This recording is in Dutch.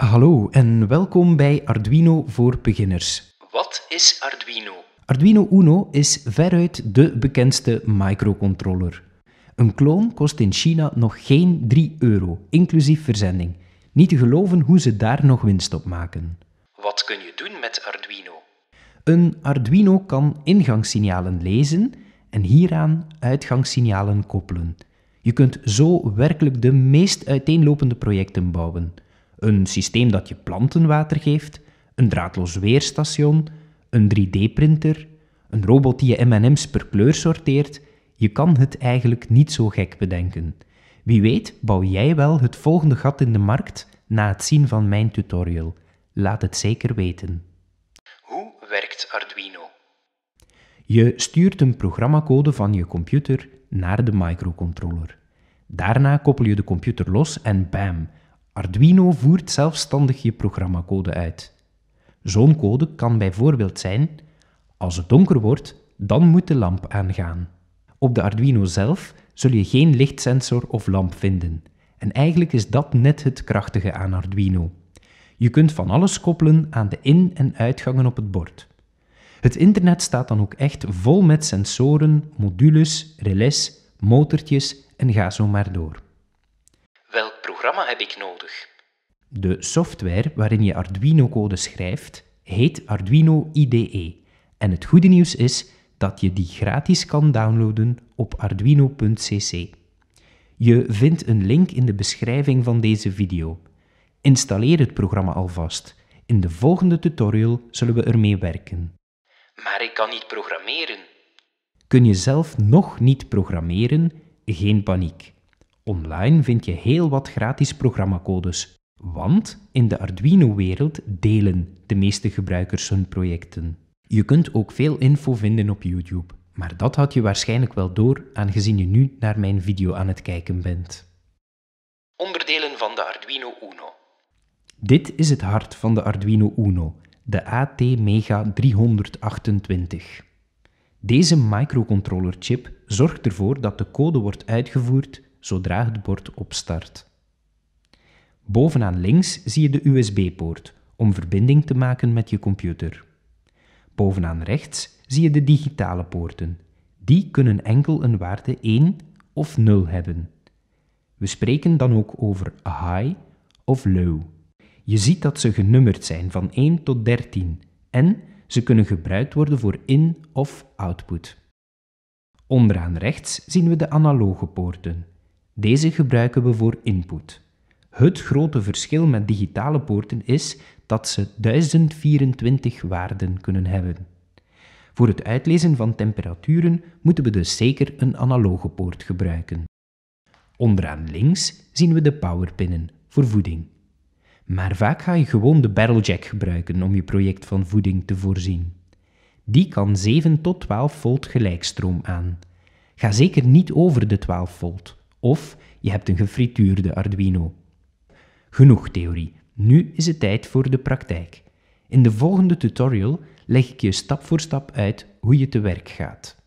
Hallo en welkom bij Arduino voor beginners. Wat is Arduino? Arduino Uno is veruit de bekendste microcontroller. Een kloon kost in China nog geen 3 euro, inclusief verzending. Niet te geloven hoe ze daar nog winst op maken. Wat kun je doen met Arduino? Een Arduino kan ingangssignalen lezen en hieraan uitgangssignalen koppelen. Je kunt zo werkelijk de meest uiteenlopende projecten bouwen een systeem dat je planten water geeft, een draadloos weerstation, een 3D-printer, een robot die je MM's per kleur sorteert. Je kan het eigenlijk niet zo gek bedenken. Wie weet bouw jij wel het volgende gat in de markt na het zien van mijn tutorial. Laat het zeker weten. Hoe werkt Arduino? Je stuurt een programmacode van je computer naar de microcontroller. Daarna koppel je de computer los en bam, Arduino voert zelfstandig je programmacode uit. Zo'n code kan bijvoorbeeld zijn: als het donker wordt, dan moet de lamp aangaan. Op de Arduino zelf zul je geen lichtsensor of lamp vinden. En eigenlijk is dat net het krachtige aan Arduino. Je kunt van alles koppelen aan de in- en uitgangen op het bord. Het internet staat dan ook echt vol met sensoren, modules, relais, motortjes en ga zo maar door programma heb ik nodig? De software waarin je Arduino-code schrijft, heet Arduino IDE. En het goede nieuws is dat je die gratis kan downloaden op arduino.cc. Je vindt een link in de beschrijving van deze video. Installeer het programma alvast. In de volgende tutorial zullen we ermee werken. Maar ik kan niet programmeren. Kun je zelf nog niet programmeren? Geen paniek. Online vind je heel wat gratis programmacodes, want in de Arduino-wereld delen de meeste gebruikers hun projecten. Je kunt ook veel info vinden op YouTube, maar dat had je waarschijnlijk wel door aangezien je nu naar mijn video aan het kijken bent. Onderdelen van de Arduino Uno. Dit is het hart van de Arduino Uno, de AT Mega 328. Deze microcontrollerchip zorgt ervoor dat de code wordt uitgevoerd zodra het bord opstart. Bovenaan links zie je de USB-poort om verbinding te maken met je computer. Bovenaan rechts zie je de digitale poorten. Die kunnen enkel een waarde 1 of 0 hebben. We spreken dan ook over high of low. Je ziet dat ze genummerd zijn van 1 tot 13 en ze kunnen gebruikt worden voor in- of output. Onderaan rechts zien we de analoge poorten. Deze gebruiken we voor input. Het grote verschil met digitale poorten is dat ze 1024 waarden kunnen hebben. Voor het uitlezen van temperaturen moeten we dus zeker een analoge poort gebruiken. Onderaan links zien we de powerpinnen voor voeding. Maar vaak ga je gewoon de barreljack gebruiken om je project van voeding te voorzien. Die kan 7 tot 12 volt gelijkstroom aan. Ga zeker niet over de 12 volt. Of je hebt een gefrituurde Arduino. Genoeg theorie, nu is het tijd voor de praktijk. In de volgende tutorial leg ik je stap voor stap uit hoe je te werk gaat.